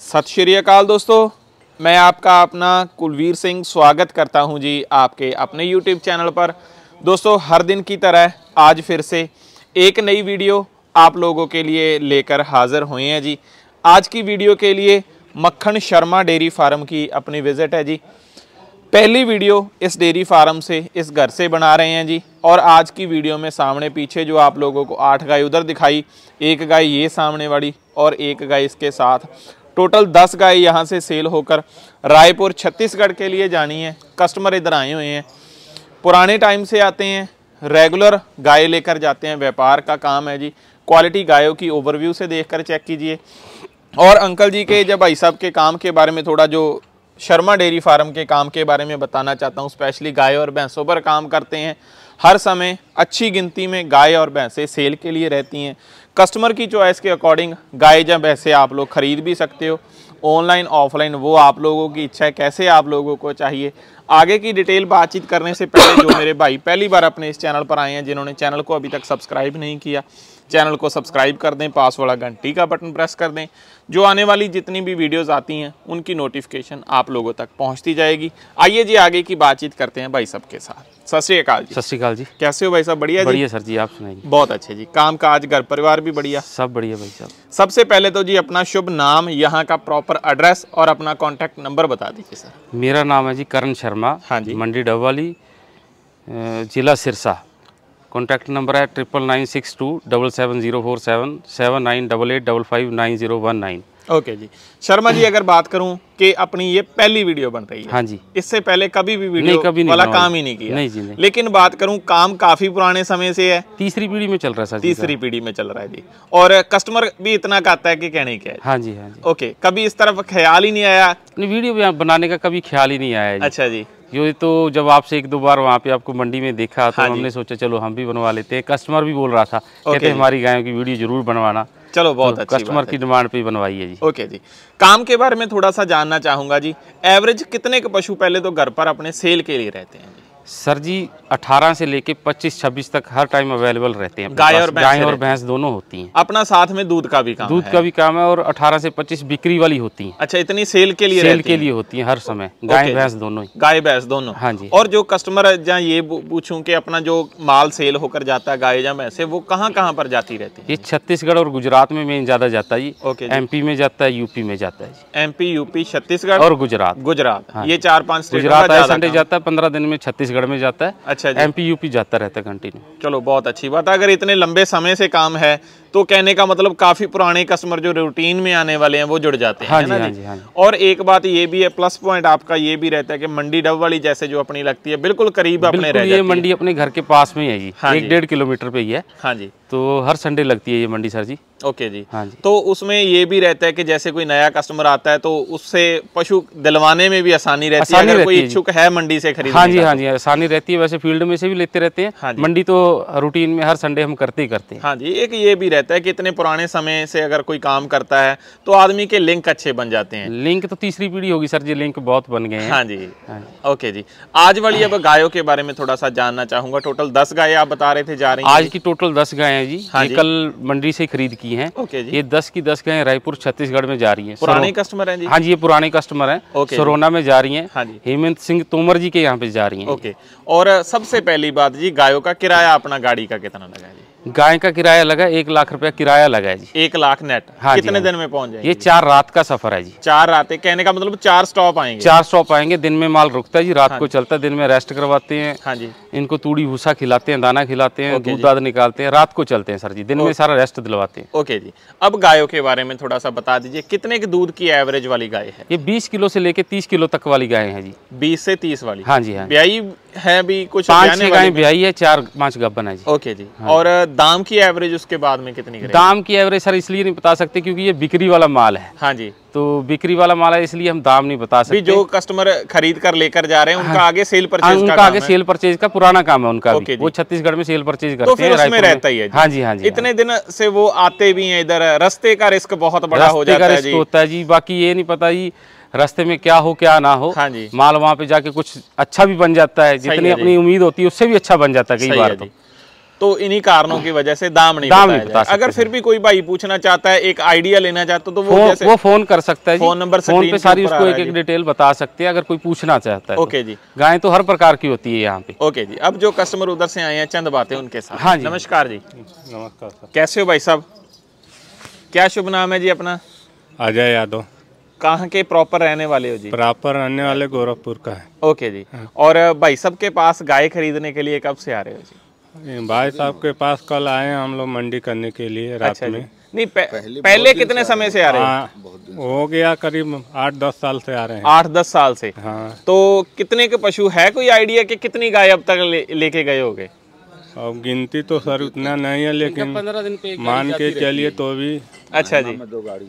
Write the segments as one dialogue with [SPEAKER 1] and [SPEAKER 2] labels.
[SPEAKER 1] सत श्री अकाल दोस्तों मैं आपका अपना कुलवीर सिंह स्वागत करता हूं जी आपके अपने YouTube चैनल पर दोस्तों हर दिन की तरह आज फिर से एक नई वीडियो आप लोगों के लिए लेकर हाज़िर हुए हैं जी आज की वीडियो के लिए मक्खन शर्मा डेयरी फार्म की अपनी विज़िट है जी पहली वीडियो इस डेयरी फार्म से इस घर से बना रहे हैं जी और आज की वीडियो में सामने पीछे जो आप लोगों को आठ गाय उधर दिखाई एक गाय ये सामने वाली और एक गाय इसके साथ टोटल दस गाय यहाँ से सेल होकर रायपुर छत्तीसगढ़ के लिए जानी है कस्टमर इधर आए हुए हैं पुराने टाइम से आते हैं रेगुलर गाय लेकर जाते हैं व्यापार का काम है जी क्वालिटी गायों की ओवरव्यू से देखकर चेक कीजिए और अंकल जी के जब भाई साहब के काम के बारे में थोड़ा जो शर्मा डेयरी फार्म के काम के बारे में बताना चाहता हूँ स्पेशली गाय और भैंसों पर काम करते हैं हर समय अच्छी गिनती में गाय और भैंसें सेल के लिए रहती हैं कस्टमर की चॉइस के अकॉर्डिंग गाय जब ऐसे आप लोग ख़रीद भी सकते हो ऑनलाइन ऑफलाइन वो आप लोगों की इच्छा है कैसे आप लोगों को चाहिए आगे की डिटेल बातचीत करने से पहले जो मेरे भाई पहली बार अपने इस चैनल पर आए हैं जिन्होंने चैनल को अभी तक सब्सक्राइब नहीं किया चैनल को सब्सक्राइब कर दें पास वाला घंटी का बटन प्रेस कर दें जो आने वाली जितनी भी वीडियोस आती हैं उनकी नोटिफिकेशन आप लोगों तक पहुंचती जाएगी आइए जी आगे की बातचीत करते हैं भाई साहब के साथ सत श्रीकाल जी सत्या जी कैसे हो भाई साहब बढ़िया बढ़िया सर जी आप सुनाइए बहुत अच्छे जी काम काज घर परिवार भी बढ़िया सब बढ़िया भाई साहब सबसे पहले तो जी अपना शुभ नाम यहाँ का प्रॉपर एड्रेस और अपना कॉन्टैक्ट नंबर बता दीजिए सर
[SPEAKER 2] मेरा नाम है जी करण शर्मा हाँ जी मंडी डबवाली जिला सिरसा कॉन्टैक्ट नंबर है triple nine six two double seven zero four seven seven nine double eight double five nine zero one nine
[SPEAKER 1] okay जी शर्मा जी अगर बात करूं कि अपनी ये पहली वीडियो बन रही है हाँ जी इससे पहले कभी भी वीडियो नहीं, कभी नहीं वाला काम ही नहीं किया नहीं जी नहीं। लेकिन बात करूं काम काफी पुराने समय से है तीसरी पीढ़ी में चल रहा है तीसरी पीढ़ी में चल रहा है जी और कस्टमर भी इतना कहता है कि कहने क्या है हाँ जी हाँ जी ओके कभी इस तरफ ख्याल ही नहीं आया
[SPEAKER 2] वीडियो बनाने का कभी ख्याल ही नहीं आया अच्छा जी ये तो जब आपसे एक दो बार वहाँ पे आपको मंडी में देखा तो हाँ हमने सोचा चलो हम भी बनवा लेते हैं कस्टमर भी बोल रहा था कहते हमारी गायों की वीडियो जरूर बनवाना चलो बहुत तो अच्छी कस्टमर की डिमांड पे बनवाई
[SPEAKER 1] है जी ओके जी काम के बारे में थोड़ा सा जानना चाहूंगा जी एवरेज कितने के पशु पहले तो घर पर अपने सेल के लिए रहते हैं जी
[SPEAKER 2] सर जी 18 से लेके 25-26 तक हर टाइम अवेलेबल रहते हैं गाय और गाय और भैंस दोनों होती हैं
[SPEAKER 1] अपना साथ में दूध का भी
[SPEAKER 2] काम दूध का भी काम है और 18 से 25 बिक्री वाली होती है
[SPEAKER 1] अच्छा इतनी सेल के लिए सेल के लिए
[SPEAKER 2] होती है हर समय गाय भैंस दोनों
[SPEAKER 1] गाय भैंस दोनों हाँ जी और जो कस्टमर जहाँ ये पूछू की अपना जो माल सेल होकर जाता है गाय या भैंस वो कहाँ कहाँ पर जाती रहती
[SPEAKER 2] है ये छत्तीसगढ़ और गुजरात में मेन ज्यादा जाता है एम पी में जाता है यूपी में जाता है पी यूपी छत्तीसगढ़ और गुजरात गुजरात हाँ ये चार पाँच गुजरात जाता है पंद्रह दिन में छत्तीसगढ़ चंडीगढ़ में जाता है अच्छा एम पी जाता रहता है कंटिन्यू
[SPEAKER 1] चलो बहुत अच्छी बात है अगर इतने लंबे समय से काम है तो कहने का मतलब काफी पुराने कस्टमर जो रूटीन में आने वाले हैं वो जुड़ जाते हैं हाँ ना हाँ जी, हाँ जी। और एक बात ये भी है प्लस पॉइंट आपका ये भी रहता है कि मंडी डब वाली जैसे जो अपनी लगती है बिल्कुल करीब अपने रह ये मंडी
[SPEAKER 2] अपने घर के पास में है जी हाँ एक डेढ़ किलोमीटर पे ही है हाँ जी तो हर संडे लगती है ये मंडी सर जी ओके जी हाँ जी
[SPEAKER 1] तो उसमें ये भी रहता है कि जैसे कोई नया कस्टमर आता है तो उससे पशु दिलवाने में भी आसानी रहती आसानी है अगर कोई इच्छुक है मंडी से खरीद हाँ जी हाँ जी
[SPEAKER 2] आसानी रहती है वैसे फील्ड में से भी लेते रहते हैं हाँ मंडी तो रूटीन में हर
[SPEAKER 1] संडे हम करते ही करते हैं हाँ जी एक ये भी रहता है कि इतने पुराने समय से अगर कोई काम करता है तो आदमी के लिंक अच्छे बन जाते हैं लिंक तो तीसरी पीढ़ी होगी सर जी लिंक बहुत बन गए हैं हाँ जी हाँ। ओके जी आज वाली अब गायों के बारे में थोड़ा सा जानना चाहूंगा टोटल दस गाय आप बता रहे थे जा रही आज
[SPEAKER 2] की टोटल दस गाय है जी हाँ कल मंडी से खरीद की है ओके जी ये दस की दस गाय रायपुर छत्तीसगढ़ में जा रही है पुराने कस्टमर है हाँ जी ये पुराने कस्टमर है सरोना में जा रही है हाँ हेमंत सिंह तोमर जी के यहाँ पे जा रही है ओके
[SPEAKER 1] और सबसे पहली बात जी गायों का किराया अपना गाड़ी का कितना लगाया
[SPEAKER 2] गाय का किराया लगा एक लाख रुपया किराया लगा है जी एक लाख नेट हाँ कितने हाँ
[SPEAKER 1] दिन में पहुंच जाए ये
[SPEAKER 2] चार रात का सफर है जी
[SPEAKER 1] चार रात कहने का मतलब चार स्टॉप आएंगे चार
[SPEAKER 2] स्टॉप आएंगे दिन में माल रुकता है जी रात हाँ को चलता है दिन में रेस्ट करवाते हैं हाँ जी इनको तूड़ी भूसा खिलाते हैं दाना खिलाते हैं दूध दाद निकालते हैं रात को चलते हैं सर जी दिन में सारा रेस्ट दिलवाते हैं
[SPEAKER 1] ओके जी अब गायों के बारे में थोड़ा सा बता दीजिए कितने के दूध की एवरेज वाली गाय है
[SPEAKER 2] ये बीस किलो से लेके तीस किलो तक वाली गाय है जी बीस से तीस वाली हाँ जी हाँ ब्याई
[SPEAKER 1] हैं भी कुछ पांच गाय
[SPEAKER 2] ब्याई है चार पांच गब्बन है जी ओके जी हाँ। और
[SPEAKER 1] दाम की एवरेज उसके बाद में कितनी करेंगे? दाम
[SPEAKER 2] की एवरेज सर इसलिए नहीं बता सकते क्योंकि ये बिक्री वाला माल है हाँ जी तो बिक्री वाला माल है इसलिए हम दाम नहीं बता सकते जो
[SPEAKER 1] कस्टमर खरीद कर लेकर जा रहे हैं उनका हाँ। आगे सेल परचेज हाँ, उनका आगे सेल
[SPEAKER 2] परचेज का पुराना काम है उनका वो छत्तीसगढ़ में सेल परचेज तो करते हैं उसमें रहता ही है हाँ जी हाँ जी
[SPEAKER 1] इतने दिन से वो आते भी है इधर रस्ते का रिस्क बहुत बड़ा हो जाता होता
[SPEAKER 2] है जी बाकी ये नहीं पता जी रास्ते में क्या हो क्या ना हो हाँ जी माल वहाँ पे जाके कुछ अच्छा भी बन जाता है जितनी अपनी उम्मीद होती है उससे भी अच्छा बन जाता है कई बार तो
[SPEAKER 1] तो इन्हीं कारणों की वजह से दाम नहीं दाम नहीं बता अगर फिर भी कोई भाई पूछना चाहता है एक आइडिया लेना चाहता तो वो फो, जैसे वो फोन कर सकता है फोन नंबर फोन पे सारी उसको एक एक
[SPEAKER 2] डिटेल बता सकते हैं अगर कोई पूछना चाहता है तो।
[SPEAKER 1] ओके जी गाय तो हर प्रकार की होती है यहाँ पे ओके जी अब जो कस्टमर उधर से आए हैं चंद बातें उनके साथ हाँ जी नमस्कार जी नमस्कार कैसे हो भाई साहब क्या शुभ नाम है जी अपना अजय यादव कहाँ के प्रॉपर रहने वाले हो जी
[SPEAKER 2] प्रॉपर रहने वाले गोरखपुर का है
[SPEAKER 1] ओके जी हाँ। और भाई सब के पास गाय खरीदने के लिए कब से आ रहे हो
[SPEAKER 2] जी भाई साहब के पास
[SPEAKER 1] कल आए हम लोग मंडी करने के लिए रात अच्छा में नहीं पह, पहले, पहले कितने समय से आ रहे हैं हाँ, हो गया करीब आठ दस साल से आ रहे हैं आठ दस साल से हाँ तो कितने के पशु है कोई आइडिया कि कितनी गाय अब तक लेके ले गए हो गए अब गिनती तो सर उतना नहीं है लेकिन पंद्रह दिन पे मान के चलिए तो भी अच्छा जी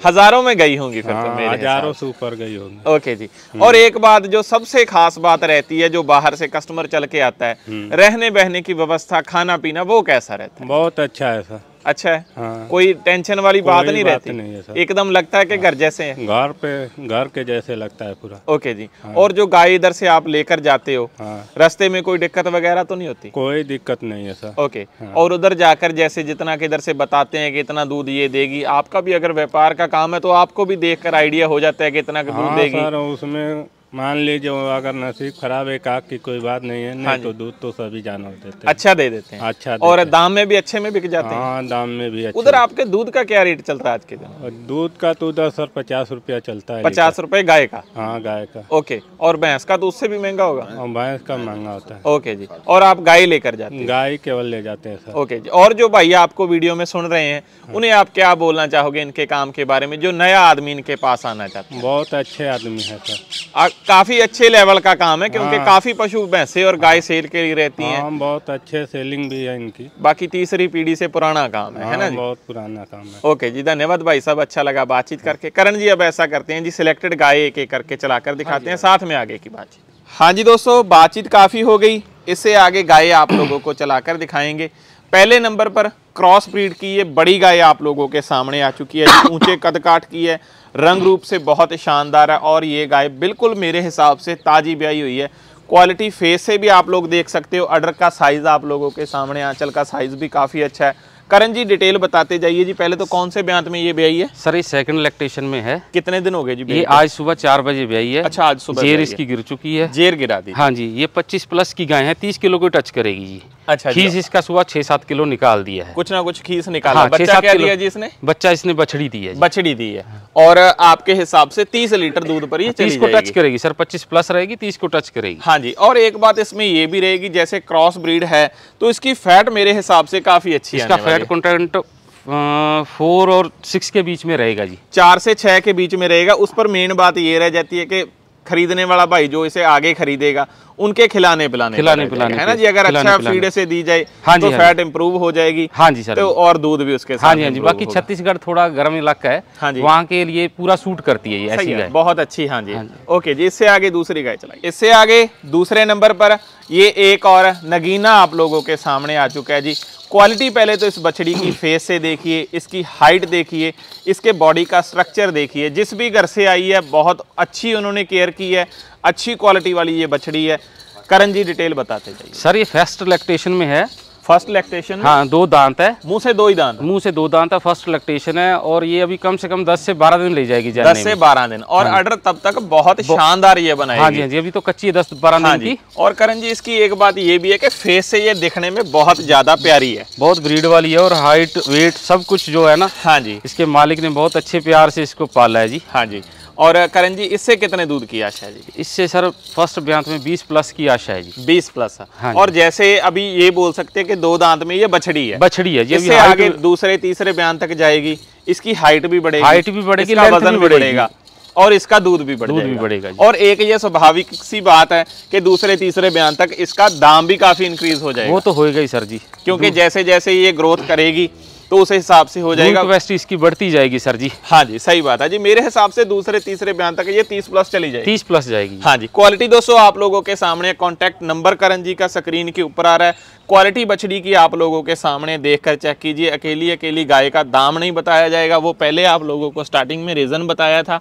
[SPEAKER 1] हजारों में गई होंगी फिर तो हाँ, मेरे हजारों से ऊपर गई होंगी ओके जी हम्म। और एक बात जो सबसे खास बात रहती है जो बाहर से कस्टमर चल के आता है हम्म। रहने बहने की व्यवस्था खाना पीना वो कैसा रहता है बहुत अच्छा है सर अच्छा है हाँ। कोई टेंशन वाली कोई बात नहीं बात रहती नहीं एकदम लगता है कि हाँ। घर जैसे हैं घर पे घर के जैसे लगता है पूरा ओके जी हाँ। और जो गाय इधर से आप लेकर जाते हो हाँ। रास्ते में कोई दिक्कत वगैरह तो नहीं होती कोई दिक्कत नहीं है सर ओके हाँ। और उधर जाकर जैसे जितना के इधर से बताते हैं कि इतना दूध ये देगी आपका भी अगर व्यापार का काम है तो आपको भी देख आइडिया हो जाता है कि इतना दूध हाँ, देगी
[SPEAKER 2] उसमें मान लीजिए अगर नसीब खराब
[SPEAKER 1] है काक की कोई बात नहीं है नहीं हाँ तो दूध तो सभी जानवर देते हैं अच्छा दे देते हैं
[SPEAKER 2] अच्छा देते और दाम में
[SPEAKER 1] भी अच्छे में बिक जाते हैं हाँ दाम में भी अच्छा उधर आपके दूध का क्या रेट चलता है आज के दिन दूध का तो उधर सर पचास रुपया चलता है पचास रूपए गाय का हाँ गाय का ओके और भैंस का तो उससे भी महंगा होगा हाँ, भैंस का महंगा होता है ओके जी और आप गाय लेकर जाते हैं गाय केवल ले जाते हैं सर ओके जी और जो भैया आपको वीडियो में सुन रहे हैं हाँ। उन्हें आप क्या बोलना चाहोगे इनके काम के बारे में जो नया आदमी इनके पास आना चाहते हैं बहुत अच्छे आदमी है सर काफ़ी अच्छे लेवल का काम है क्योंकि हाँ। काफ़ी पशु भैंसे और गाय सेल के लिए रहती हाँ, हैं हाँ, बहुत अच्छे सेलिंग भी है इनकी बाकी तीसरी पीढ़ी से पुराना काम है हाँ, है ना जी? बहुत पुराना काम है ओके जी धन्यवाद भाई साहब अच्छा लगा बातचीत हाँ। करके करण जी अब ऐसा करते हैं जी सिलेक्टेड गाय एक एक करके चलाकर दिखाते हाँ हैं साथ में आगे की बातचीत हाँ जी दोस्तों बातचीत काफ़ी हो गई इससे आगे गाय आप लोगों को चलाकर दिखाएंगे पहले नंबर पर क्रॉस ब्रीड की ये बड़ी गाय आप लोगों के सामने आ चुकी है ऊंचे कदकाठ की है रंग रूप से बहुत ही शानदार है और ये गाय बिल्कुल मेरे हिसाब से ताज़ी ब्याई हुई है क्वालिटी फेस से भी आप लोग देख सकते हो अडर का साइज़ आप लोगों के सामने आँचल का साइज़ भी काफ़ी अच्छा है करण जी डिटेल बताते जाइए जी पहले तो कौन से ब्यांत में ये ब्याई है
[SPEAKER 2] सर ये सेकंड इलेक्ट्रेशन में है कितने दिन हो गए जी ये आज सुबह चार बजे ब्याई है अच्छा आज सुबह जेर इसकी गिर चुकी है जेर गिरा दी हाँ जी ये पच्चीस प्लस की गाय है तीस किलो को टच करेगी जी अच्छा खीस इसका सुबह छह सात किलो निकाल दिया है
[SPEAKER 1] कुछ ना कुछ खीस निकाल हाँ, बच्चा क्या दिया जी इसने
[SPEAKER 2] बच्चा इसने बछड़ी दी है बछड़ी दी है
[SPEAKER 1] और आपके हिसाब से तीस लीटर दूध पर ये चली को टच
[SPEAKER 2] करेगी सर पच्चीस प्लस रहेगी तीस को टच करेगी हाँ
[SPEAKER 1] जी और एक बात इसमें ये भी रहेगी जैसे क्रॉस ब्रीड है तो इसकी फैट मेरे हिसाब से काफी अच्छी है फ्लैट
[SPEAKER 2] कॉन्ट्रैक्ट फोर और सिक्स के बीच में रहेगा जी
[SPEAKER 1] चार से छः के बीच में रहेगा उस पर मेन बात ये रह जाती है कि खरीदने वाला भाई जो इसे आगे खरीदेगा उनके खिलाने पिलाने खिलाने पिलाने है ना जी अगर अच्छा फीड से दी जाए हाँ तो फैट हाँ इम्प्रूव हो जाएगी
[SPEAKER 2] हाँ जी सर तो और दूध भी उसके हाँ जी हाँ जी बाकी छत्तीसगढ़ थोड़ा गर्म इलाका है हाँ वहाँ के लिए पूरा सूट करती है ये ऐसी गाय
[SPEAKER 1] बहुत अच्छी हाँ, हाँ जी ओके जी इससे आगे दूसरी गाय चलाई इससे आगे दूसरे नंबर पर ये एक और नगीना आप लोगों के सामने आ चुका है जी क्वालिटी पहले तो इस बछड़ी की फेस से देखिए इसकी हाइट देखिए इसके बॉडी का स्ट्रक्चर देखिए जिस भी घर से आई है बहुत अच्छी उन्होंने केयर की है अच्छी क्वालिटी वाली ये बछड़ी है करण जी डिटेल बताते जाइए
[SPEAKER 2] सर ये फर्स्ट लैक्टेशन में है
[SPEAKER 1] फर्स्ट लैक्टेशन हाँ
[SPEAKER 2] दो दांत है मुंह से दो ही दांत मुंह से दो दांत है फर्स्ट लैक्टेशन है और ये अभी कम से कम 10 से 12 दिन ले जाएगी दस से 12
[SPEAKER 1] दिन और हाँ। तब तक बहुत शानदार ये बनाएगी हाँ जी हाँ जी
[SPEAKER 2] अभी तो कच्ची है दस
[SPEAKER 1] बारह हाँ दिन की और करण जी इसकी एक बात ये भी है कि फेस से ये दिखने में बहुत ज्यादा प्यारी है बहुत ब्रीड
[SPEAKER 2] वाली है और हाइट वेट सब कुछ जो है ना हाँ जी इसके मालिक ने बहुत अच्छे प्यार से इसको पाला है
[SPEAKER 1] जी हाँ जी और करण जी इससे कितने दूध की आशा है जी इससे सर फर्स्ट ब्यांत में बीस प्लस की आशा है जी 20 प्लस हाँ और जैसे अभी ये बोल सकते हैं कि दो दांत में ये बछड़ी है बछड़ी
[SPEAKER 2] है इससे आगे
[SPEAKER 1] दूसरे तीसरे ब्यांत तक जाएगी इसकी हाइट भी बढ़ेगी हाइट भी बढ़ेगी वजन भी बढ़ेगा और इसका दूध भी बढ़ेगा दूध भी बढ़ेगा और एक ये स्वाभाविक सी बात है कि दूसरे तीसरे बयान तक इसका दाम भी काफी इंक्रीज हो जाएगा वो
[SPEAKER 2] तो होएगा ही सर जी
[SPEAKER 1] क्योंकि जैसे जैसे ये ग्रोथ करेगी तो उस हिसाब से हो जाएगा कैपेसिटी
[SPEAKER 2] इसकी बढ़ती जाएगी सर जी हाँ जी सही बात
[SPEAKER 1] है जी मेरे हिसाब से दूसरे तीसरे बयान तक ये तीस प्लस चली जाएगी तीस
[SPEAKER 2] प्लस जाएगी हाँ जी
[SPEAKER 1] क्वालिटी दोस्तों आप लोगों के सामने कॉन्टैक्ट नंबर करण जी का स्क्रीन के ऊपर आ रहा है क्वालिटी बछड़ी की आप लोगों के सामने देखकर चेक कीजिए अकेली अकेली गाय का दाम नहीं बताया जाएगा वो पहले आप लोगों को स्टार्टिंग में रीज़न बताया था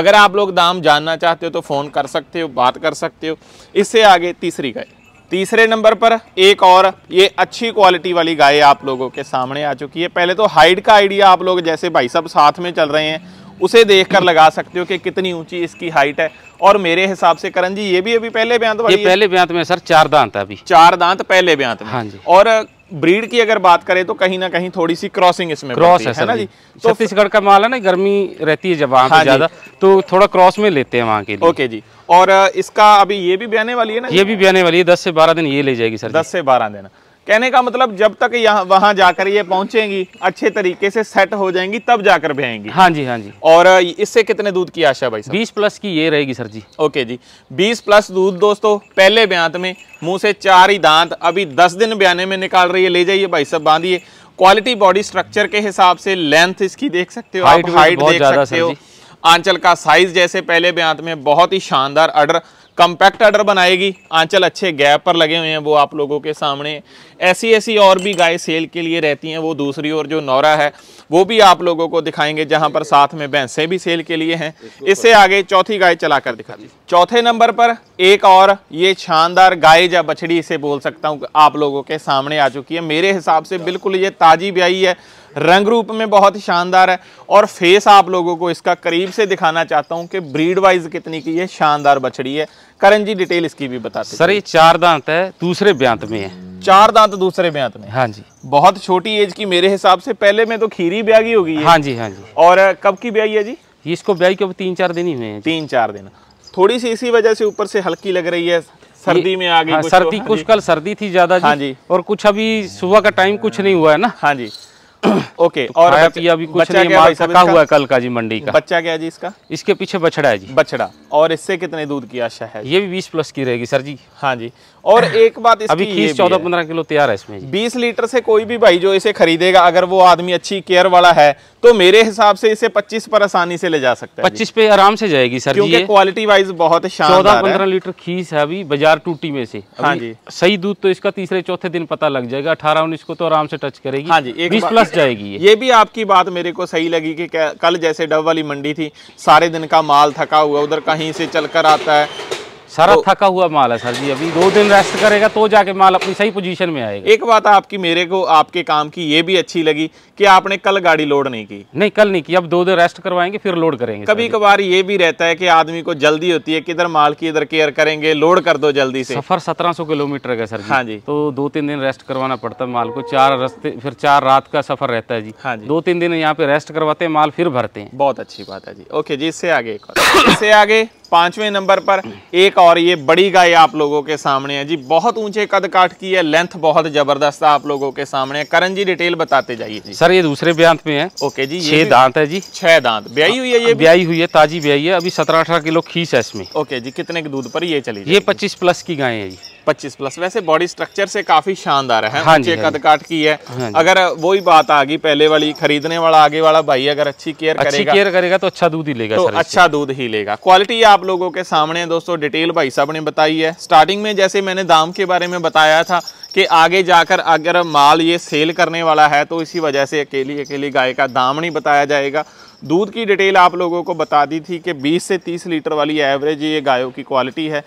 [SPEAKER 1] अगर आप लोग दाम जानना चाहते हो तो फ़ोन कर सकते हो बात कर सकते हो इससे आगे तीसरी गाय तीसरे नंबर पर एक और ये अच्छी क्वालिटी वाली गाय आप लोगों के सामने आ चुकी है पहले तो हाइट का आइडिया आप लोग जैसे भाई सब साथ में चल रहे हैं उसे देखकर लगा सकते हो कि कितनी ऊंची इसकी हाइट है और मेरे हिसाब से करण जी ये भी अभी पहले ब्यांत ये पहले ब्यांत में सर
[SPEAKER 2] चार दांत है अभी
[SPEAKER 1] चार दांत पहले ब्यांत में हाँ जी और ब्रीड की अगर बात करें तो कहीं ना कहीं थोड़ी सी क्रॉसिंग इसमें क्रॉस है, है ना जी तो छत्तीसगढ़ का माल है ना गर्मी रहती है जब वहाँ हाँ ज्यादा
[SPEAKER 2] तो थोड़ा क्रॉस में लेते हैं वहाँ के लिए ओके जी
[SPEAKER 1] और इसका अभी ये भी ब्याने वाली है ना ये भी
[SPEAKER 2] ब्याने वाली है दस से बारह दिन ये ले जाएगी सर दस से बारह दिन
[SPEAKER 1] कहने का मतलब जब तक यहाँ वहाँ जाकर ये पहुँचेंगी अच्छे तरीके से सेट हो जाएंगी तब जाकर बहेंगी हाँ जी हाँ जी और इससे कितने दूध की आशा भाई बीस प्लस की ये रहेगी सर जी ओके जी बीस प्लस दूध दोस्तों पहले ब्यांत में मुँह से चार ही दांत अभी दस दिन ब्याने में निकाल रही है ले जाइए भाई साहब बांधिए क्वालिटी बॉडी स्ट्रक्चर के हिसाब से लेंथ इसकी देख सकते हो हाइट देख सकते हो आंचल का साइज जैसे पहले ब्यांत में बहुत ही शानदार अर्डर कम्पैक्ट आर्डर बनाएगी आंचल अच्छे गैप पर लगे हुए हैं वो आप लोगों के सामने ऐसी ऐसी और भी गाय सेल के लिए रहती हैं वो दूसरी ओर जो नौरा है वो भी आप लोगों को दिखाएंगे जहां पर साथ में भैंसें भी सेल के लिए हैं इससे आगे चौथी गाय चला कर दिखा दी चौथे नंबर पर एक और ये शानदार गाय या बछड़ी इसे बोल सकता हूँ आप लोगों के सामने आ चुकी है मेरे हिसाब से बिल्कुल ये ताजी ब्याई है रंग रूप में बहुत ही शानदार है और फेस आप लोगों को इसका करीब से दिखाना चाहता हूँ कि ब्रीड वाइज कितनी की ये शानदार बछड़ी है करण जी डिटेल इसकी भी बता सर
[SPEAKER 2] ये चार दांत है दूसरे ब्यांत में है चार दांत दूसरे ब्यांत में हाँ जी बहुत छोटी
[SPEAKER 1] एज की मेरे हिसाब से पहले में तो खीरी ब्यागी होगी हाँ जी हाँ जी और कब की ब्याई है जी इसको ब्याई के तीन चार दिन ही में तीन चार दिन थोड़ी सी इसी वजह से ऊपर से हल्की लग रही है सर्दी में आ गई हाँ, कुछ सर्दी तो- हाँ कुछ कल
[SPEAKER 2] सर्दी थी ज्यादा हाँ जी और कुछ अभी सुबह का टाइम कुछ नहीं हुआ है ना हाँ जी ओके
[SPEAKER 1] तो और बच्चा, पिया भी कुछ नहीं माल सका हुआ कल का जी मंडी का बच्चा
[SPEAKER 2] क्या है जी इसका इसके पीछे बछड़ा है जी बछड़ा और इससे कितने दूध की आशा है ये भी बीस प्लस की रहेगी सर जी
[SPEAKER 1] हाँ जी और एक बात इसकी अभी चौदह
[SPEAKER 2] पंद्रह किलो तैयार है इसमें
[SPEAKER 1] बीस लीटर से कोई भी भाई जो इसे खरीदेगा अगर वो आदमी अच्छी केयर वाला है तो मेरे हिसाब से इसे पच्चीस पर आसानी से ले जा सकता है पच्चीस पे
[SPEAKER 2] आराम से जाएगी सर क्योंकि
[SPEAKER 1] क्वालिटी वाइज बहुत चौदह पंद्रह
[SPEAKER 2] लीटर खीस है अभी बाजार टूटी में से हाँ जी सही दूध तो इसका तीसरे चौथे दिन पता लग जाएगा अठारह उन्नीस को तो आराम से टच करेगी
[SPEAKER 1] हाँ जी एक बीस प्लस जाएगी ये भी आपकी बात मेरे को सही लगी कि कल जैसे डब वाली मंडी थी सारे दिन का माल थका हुआ उधर कहीं से चलकर आता है सारा तो,
[SPEAKER 2] थका हुआ माल है सर जी
[SPEAKER 1] अभी दो दिन रेस्ट करेगा तो जाके माल अपनी सही पोजीशन में आएगा एक बात आपकी मेरे को आपके काम की ये भी अच्छी लगी कि आपने कल गाड़ी लोड नहीं की नहीं कल नहीं की अब दो दिन रेस्ट करवाएंगे फिर लोड करेंगे कभी कभार ये भी रहता है कि आदमी को जल्दी होती है किधर माल की इधर केयर करेंगे लोड कर दो जल्दी से
[SPEAKER 2] सफर सत्रह सौ किलोमीटर का सर हाँ जी तो दो तीन दिन रेस्ट करवाना पड़ता है माल को चार रस्ते फिर चार रात का सफर रहता है जी हाँ जी दो तीन दिन यहाँ पे रेस्ट करवाते हैं माल फिर भरते हैं बहुत अच्छी बात है जी ओके
[SPEAKER 1] जी इससे आगे इससे आगे पांचवें नंबर पर एक और ये बड़ी गाय आप लोगों के सामने है जी बहुत ऊंचे कद काट की है लेंथ बहुत जबरदस्त है आप लोगों के सामने करण जी डिटेल बताते जाइए जी सर ये
[SPEAKER 2] दूसरे ब्यांत में है ओके जी छह दांत है जी छह दांत ब्याई हुई है ये ब्याई हुई है ताजी ब्याई है अभी सत्रह अठारह किलो खीस है इसमें
[SPEAKER 1] ओके जी कितने के दूध पर ये चली
[SPEAKER 2] ये पच्चीस प्लस की गाय है जी
[SPEAKER 1] पच्चीस प्लस वैसे बॉडी स्ट्रक्चर से काफी शानदार है हाँ ऊंचे हाँ कद काट की है हाँ अगर वही बात आ गई पहले वाली खरीदने वाला आगे वाला भाई अगर अच्छी केयर अच्छी करेगा केयर
[SPEAKER 2] करेगा तो अच्छा दूध ही लेगा तो अच्छा
[SPEAKER 1] दूध ही लेगा क्वालिटी आप लोगों के सामने दोस्तों डिटेल भाई साहब ने बताई है स्टार्टिंग में जैसे मैंने दाम के बारे में बताया था कि आगे जाकर अगर माल ये सेल करने वाला है तो इसी वजह से अकेली अकेली गाय का दाम नहीं बताया जाएगा दूध की डिटेल आप लोगों को बता दी थी कि 20 से 30 लीटर वाली एवरेज ये गायों की क्वालिटी है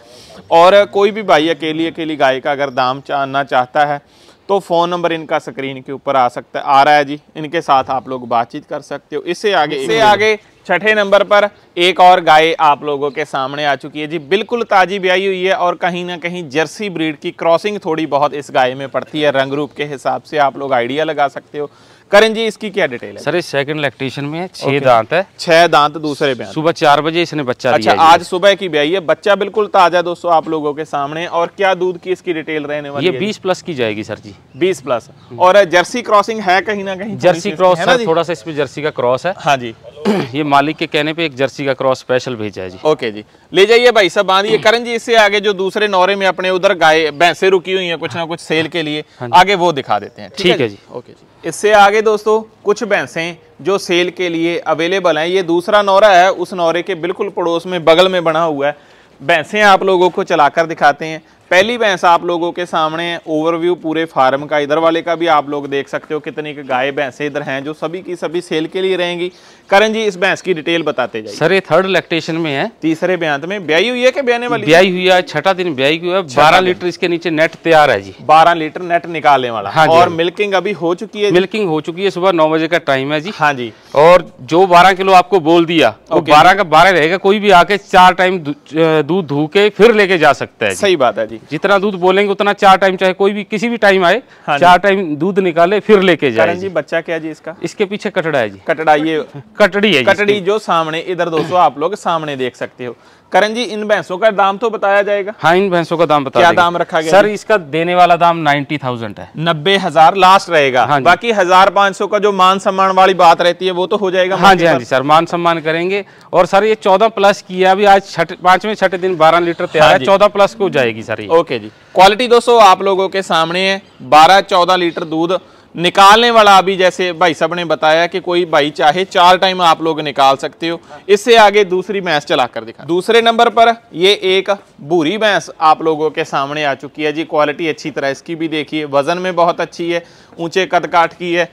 [SPEAKER 1] और कोई भी भाई अकेली अकेली गाय का अगर दाम चाहना चाहता है तो फ़ोन नंबर इनका स्क्रीन के ऊपर आ सकता है आ रहा है जी इनके साथ आप लोग बातचीत कर सकते हो इससे आगे इससे आगे छठे नंबर पर एक और गाय आप लोगों के सामने आ चुकी है जी बिल्कुल ताज़ी ब्याई हुई है और कहीं ना कहीं जर्सी ब्रीड की क्रॉसिंग थोड़ी बहुत इस गाय में पड़ती है रंग रूप के हिसाब से आप लोग आइडिया लगा सकते हो करण जी इसकी क्या डिटेल है
[SPEAKER 2] सर ये सेकंड इलेक्ट्रीशियन में छह दांत है छह दांत दूसरे में सुबह चार बजे इसने बच्चा अच्छा आज
[SPEAKER 1] सुबह की ब्याई है बच्चा बिल्कुल ताजा दोस्तों आप लोगों के सामने और क्या दूध की इसकी डिटेल रहने वाली ये बीस
[SPEAKER 2] प्लस की जाएगी सर जी बीस प्लस हम्म। और जर्सी क्रॉसिंग
[SPEAKER 1] है कहीं ना कहीं जर्सी क्रॉस थोड़ा
[SPEAKER 2] सा इसमें जर्सी का क्रॉस है हाँ जी ये मालिक के कहने पे एक जर्सी का क्रॉस स्पेशल भेजा है जी ओके जी ले जाइए
[SPEAKER 1] भाई साहब बांधिए करण जी इससे आगे जो दूसरे नौरे में अपने उधर गाय भैंसे रुकी हुई है कुछ ना कुछ सेल के लिए हाँ आगे वो दिखा देते हैं ठीक है जी ओके जी इससे आगे दोस्तों कुछ भैंसें जो सेल के लिए अवेलेबल हैं ये दूसरा नौरा है उस नौरे के बिल्कुल पड़ोस में बगल में बना हुआ है भैंसे आप लोगों को चलाकर दिखाते हैं पहली भैंस आप लोगों के सामने ओवरव्यू पूरे फार्म का इधर वाले का भी आप लोग देख सकते हो कितनी गाय भैंसें इधर हैं जो सभी की सभी सेल के लिए रहेंगी करण जी इस भैंस की डिटेल बताते जाइए सर
[SPEAKER 2] ये थर्ड लैक्टेशन में है
[SPEAKER 1] तीसरे ब्यांत में ब्याई हुई है कि ब्याने वाली ब्याई
[SPEAKER 2] हुई है छठा दिन ब्याई हुई है बारह लीटर इसके नीचे नेट तैयार है जी बारह लीटर नेट निकालने वाला हाँ और
[SPEAKER 1] मिल्किंग हाँ अभी हो चुकी है
[SPEAKER 2] मिल्किंग हो चुकी है सुबह नौ बजे का टाइम है जी हाँ जी और जो बारह किलो आपको बोल दिया वो बारह का बारह रहेगा कोई भी आके चार टाइम दूध धो के फिर लेके जा सकता है सही बात है जी जितना दूध बोलेंगे उतना चार टाइम चाहे कोई भी किसी भी टाइम आए हाँ चार टाइम दूध निकाले फिर लेके जाए जी
[SPEAKER 1] बच्चा क्या जी इसका इसके पीछे कटड़ा है जी कटड़ा ये कटड़ी है कटड़ी जो सामने इधर दोस्तों आप लोग सामने देख सकते हो करण जी इन भैंसों का दाम तो बताया जाएगा
[SPEAKER 2] हाँ इन भैंसों का दाम
[SPEAKER 1] बताया क्या दाम रखा गया सर इसका
[SPEAKER 2] देने वाला दाम नाइन्टी थाउजेंड है
[SPEAKER 1] नब्बे हजार लास्ट रहेगा हाँ बाकी हजार पांच सौ का जो मान सम्मान वाली बात रहती है वो तो हो जाएगा हाँ जी हाँ जी सर मान सम्मान करेंगे
[SPEAKER 2] और सर ये चौदह प्लस किया अभी आज छठ पांचवें छठे दिन बारह लीटर तैयार हाँ है चौदह प्लस को जाएगी सर ये
[SPEAKER 1] ओके जी क्वालिटी दोस्तों आप लोगों के सामने है बारह चौदह लीटर दूध निकालने वाला अभी जैसे भाई साहब ने बताया कि कोई भाई चाहे चार टाइम आप लोग निकाल सकते हो इससे आगे दूसरी भैंस चला कर दिखा दूसरे नंबर पर ये एक भूरी भैंस आप लोगों के सामने आ चुकी है जी क्वालिटी अच्छी तरह इसकी भी देखिए वजन में बहुत अच्छी है ऊंचे कद काट की है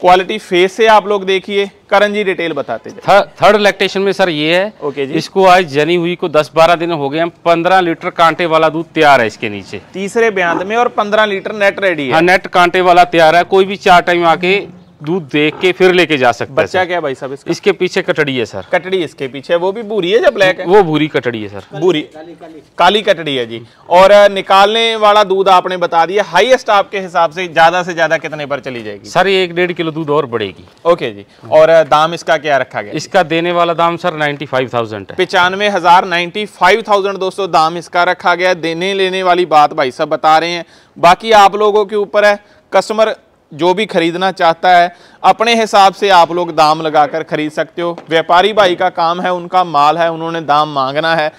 [SPEAKER 1] क्वालिटी फेस से आप लोग देखिए करंजी डिटेल बताते जाए
[SPEAKER 2] थर्ड लैक्टेशन में सर ये है ओके जी इसको आज जनी हुई को 10-12 दिन हो गए हम 15 लीटर कांटे वाला दूध तैयार है इसके नीचे तीसरे
[SPEAKER 1] ब्यांत में और 15 लीटर नेट रेडी है
[SPEAKER 2] हाँ, नेट कांटे वाला तैयार है कोई भी चार टाइम
[SPEAKER 1] आके दूध देख के फिर लेके जा सकता है बच्चा क्या भाई साहब इसका? इसके पीछे कटड़ी है सर कटड़ी इसके पीछे वो भी भूरी है या ब्लैक है वो भूरी कटड़ी है सर भूरी काली, काली, काली कटड़ी है जी और निकालने वाला दूध आपने बता दिया हाईएस्ट आपके हिसाब से ज्यादा से ज्यादा कितने पर चली जाएगी सर
[SPEAKER 2] एक डेढ़ किलो दूध और बढ़ेगी ओके जी और दाम इसका क्या रखा गया इसका देने वाला दाम सर नाइन्टी फाइव थाउजेंड
[SPEAKER 1] पिचानवे हजार नाइन्टी फाइव थाउजेंड दोस्तों दाम इसका रखा गया देने लेने वाली बात भाई साहब बता रहे हैं बाकी आप लोगों के ऊपर है कस्टमर जो भी खरीदना चाहता है अपने हिसाब से आप लोग दाम लगाकर खरीद सकते हो व्यापारी भाई का काम है उनका माल है उन्होंने दाम मांगना है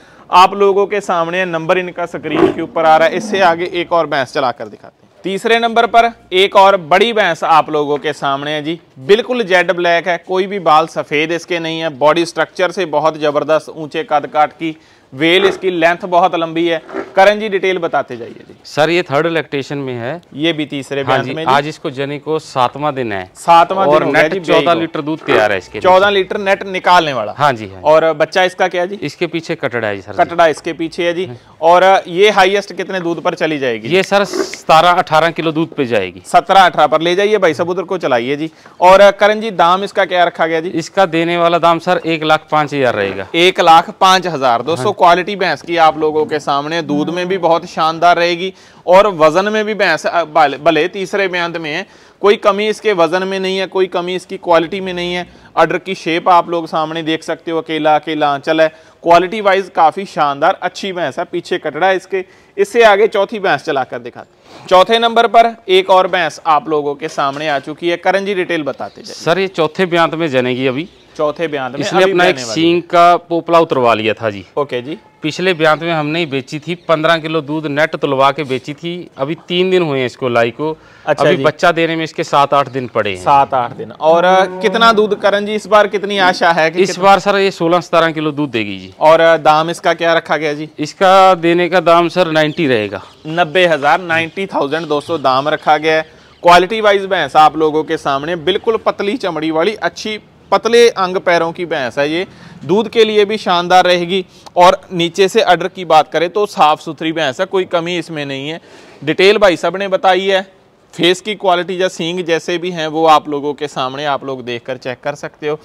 [SPEAKER 1] आप लोगों के सामने नंबर इनका स्क्रीन के ऊपर आ रहा है इससे आगे एक और भैंस चला कर दिखाते हैं तीसरे नंबर पर एक और बड़ी भैंस आप लोगों के सामने है जी बिल्कुल जेड ब्लैक है कोई भी बाल सफ़ेद इसके नहीं है बॉडी स्ट्रक्चर से बहुत ज़बरदस्त ऊंचे कद काट की वेल इसकी लेंथ बहुत लंबी है करण जी डिटेल बताते जाइए जी
[SPEAKER 2] सर ये थर्ड लैक्टेशन में है ये भी तीसरे हाँ जी, में जी। आज इसको जनी को सातवां दिन है सातवां दिन नेट चौदह लीटर दूध तैयार है इसके चौदह
[SPEAKER 1] लीटर नेट निकालने वाला हाँ जी हाँ। और बच्चा
[SPEAKER 2] इसका क्या जी इसके पीछे कटड़ा है
[SPEAKER 1] सर कटड़ा इसके पीछे है हाँ जी और ये हाईएस्ट कितने दूध पर चली जाएगी ये
[SPEAKER 2] सर सतारह अठारह किलो दूध पे जाएगी सत्रह अठारह पर ले जाइए भाई सब उधर को
[SPEAKER 1] चलाइए जी और करण जी दाम इसका क्या रखा गया जी इसका देने वाला दाम सर एक लाख पांच हजार रहेगा एक लाख पांच हजार दो सौ हाँ क्वालिटी भैंस की आप लोगों के सामने दूध में भी बहुत शानदार रहेगी और वज़न में भी भैंस भले तीसरे ब्यांत में है कोई कमी इसके वज़न में नहीं है कोई कमी इसकी क्वालिटी में नहीं है अडर की शेप आप लोग सामने देख सकते हो अकेला अकेला आंचल है क्वालिटी वाइज काफ़ी शानदार अच्छी भैंस है पीछे कटड़ा है इसके इससे आगे चौथी भैंस चला कर दिखा चौथे नंबर पर एक और भैंस आप लोगों के सामने आ चुकी है करंजी डिटेल बताते
[SPEAKER 2] सर ये चौथे ब्यांत में जनेगी अभी
[SPEAKER 1] चौथे बयान इसने अपना एक सींग
[SPEAKER 2] का पोपला उतरवा लिया था जी ओके जी पिछले ब्यांत में हमने ही बेची थी पंद्रह किलो दूध नेट तुलवा के बेची थी अभी तीन दिन हुए हैं इसको लाई को अच्छा अभी बच्चा देने में इसके सात आठ दिन पड़े हैं सात आठ दिन
[SPEAKER 1] और कितना दूध करण जी इस बार कितनी आशा है कि इस कितना? बार सर ये सोलह सतारह किलो दूध देगी जी और दाम इसका क्या रखा गया जी इसका देने का दाम सर नाइन्टी रहेगा नब्बे हजार नाइन्टी थाउजेंड दो सौ दाम रखा गया क्वालिटी वाइज भैंस आप लोगों के सामने बिल्कुल पतली चमड़ी वाली अच्छी पतले अंग पैरों की भैंस है ये दूध के लिए भी शानदार रहेगी और नीचे से अडर की बात करें तो साफ़ सुथरी भैंस है कोई कमी इसमें नहीं है डिटेल भाई सब ने बताई है फेस की क्वालिटी या सींग जैसे भी हैं वो आप लोगों के सामने आप लोग देखकर चेक कर सकते हो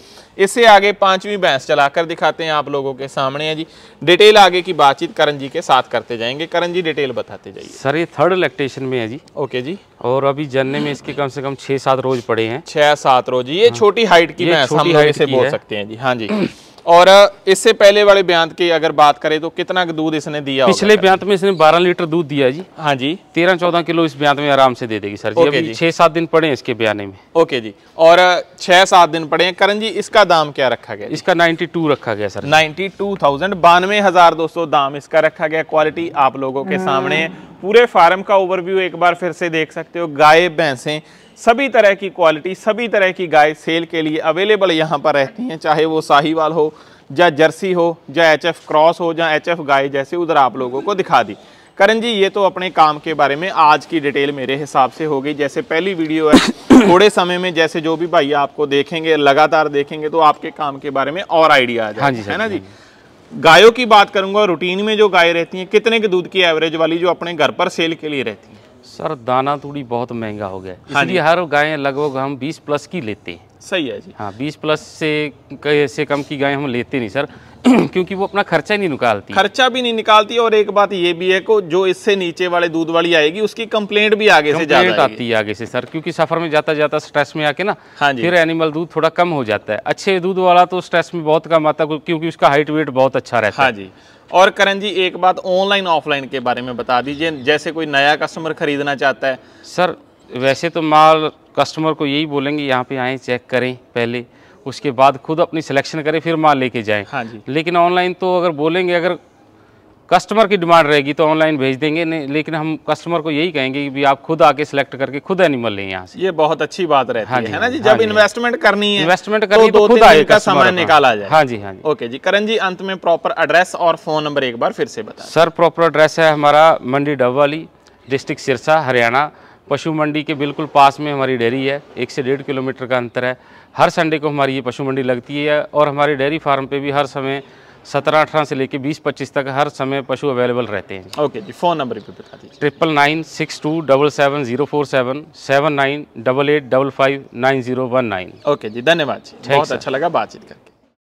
[SPEAKER 1] इससे आगे पांचवी बैंस चलाकर दिखाते हैं आप लोगों के सामने है जी डिटेल आगे की बातचीत करण जी के साथ करते जाएंगे करण जी डिटेल बताते जाइए
[SPEAKER 2] सर ये थर्ड इलेक्ट्रेशन में है जी ओके जी और अभी जनने में इसके कम से कम छः सात रोज पड़े
[SPEAKER 1] हैं छः सात रोज ये हाँ। छोटी हाइट की बोल सकते हैं जी हाँ जी और इससे पहले वाले ब्यांत की अगर बात करें तो कितना दूध इसने दिया पिछले
[SPEAKER 2] ब्यांत में इसने 12 लीटर दूध दिया जी हाँ जी 13-14 किलो इस ब्यांत में आराम से दे देगी सर जी अभी छह सात दिन पड़े इसके ब्याने में
[SPEAKER 1] ओके जी और छह सात दिन पड़े हैं करण जी इसका दाम क्या रखा गया इसका 92 रखा गया सर नाइन्टी टू थाउजेंड बानवे हजार दाम इसका रखा गया क्वालिटी आप लोगों के हाँ। सामने पूरे फार्म का ओवरव्यू एक बार फिर से देख सकते हो गाय भैंसें सभी तरह की क्वालिटी सभी तरह की गाय सेल के लिए अवेलेबल यहाँ पर रहती हैं चाहे वो साहीवाल हो या जर्सी हो या एच क्रॉस हो या एच गाय जैसे उधर आप लोगों को दिखा दी करण जी ये तो अपने काम के बारे में आज की डिटेल मेरे हिसाब से हो गई जैसे पहली वीडियो है थोड़े समय में जैसे जो भी भाई आपको देखेंगे लगातार देखेंगे तो आपके काम के बारे में और आइडिया आ जाए हाँ जी है ना जी, जी। हाँ गायों की बात करूंगा रूटीन में जो गाय रहती हैं कितने के दूध की एवरेज वाली जो अपने घर पर सेल के लिए रहती हैं
[SPEAKER 2] सर दाना थोड़ी बहुत महंगा हो गया हाँ इसलिए हर गायें लगभग हम 20 प्लस की लेते हैं सही है जी हाँ 20 प्लस से कम की गाय हम लेते नहीं सर क्योंकि वो अपना खर्चा नहीं निकालती
[SPEAKER 1] खर्चा भी नहीं निकालती और एक बात ये भी है को जो इससे नीचे वाले दूध वाली आएगी उसकी कंप्लेंट भी आगे से ज्यादा आती
[SPEAKER 2] है आगे से सर क्योंकि सफर में जाता जाता स्ट्रेस में आके ना हाँ फिर एनिमल दूध थोड़ा कम हो जाता है अच्छे दूध वाला तो स्ट्रेस में बहुत कम आता है क्योंकि उसका हाइट वेट बहुत अच्छा रहता है हाँ जी
[SPEAKER 1] और करण जी एक बात ऑनलाइन ऑफलाइन के बारे में बता दीजिए जैसे कोई नया कस्टमर खरीदना चाहता है सर
[SPEAKER 2] वैसे तो माल कस्टमर को यही बोलेंगे यहाँ पे आए चेक करें पहले उसके बाद खुद अपनी सिलेक्शन करें फिर माल लेके जाए हाँ जी लेकिन ऑनलाइन तो अगर बोलेंगे अगर कस्टमर की डिमांड रहेगी तो ऑनलाइन भेज देंगे नहीं लेकिन हम कस्टमर को यही कहेंगे कि भी आप खुद आके सिलेक्ट करके खुद एनिमल लें यहाँ से ये बहुत अच्छी बात रहती
[SPEAKER 1] हाँ है ना जी हाँ जब हाँ इन्वेस्टमेंट करनी है इन्वेस्टमेंट तो करनी तो, तो खुद आए का समय निकाला जाए हाँ जी हाँ जी ओके जी करण जी अंत में प्रॉपर एड्रेस और फोन नंबर एक बार फिर से बता
[SPEAKER 2] सर प्रॉपर एड्रेस है हमारा मंडी वाली डिस्ट्रिक्ट सिरसा हरियाणा पशु मंडी के बिल्कुल पास में हमारी डेयरी है एक से डेढ़ किलोमीटर का अंतर है हर संडे को हमारी ये पशु मंडी लगती है और हमारे डेयरी फार्म पे भी हर समय सत्रह अठारह से लेकर बीस पच्चीस तक हर समय पशु अवेलेबल रहते
[SPEAKER 1] हैं ओके जी फ़ोन नंबर भी बता दीजिए
[SPEAKER 2] triple nine six two double seven zero four seven seven nine double eight double five nine zero one nine okay जी धन्यवाद जी बहुत अच्छा
[SPEAKER 1] लगा बातचीत करके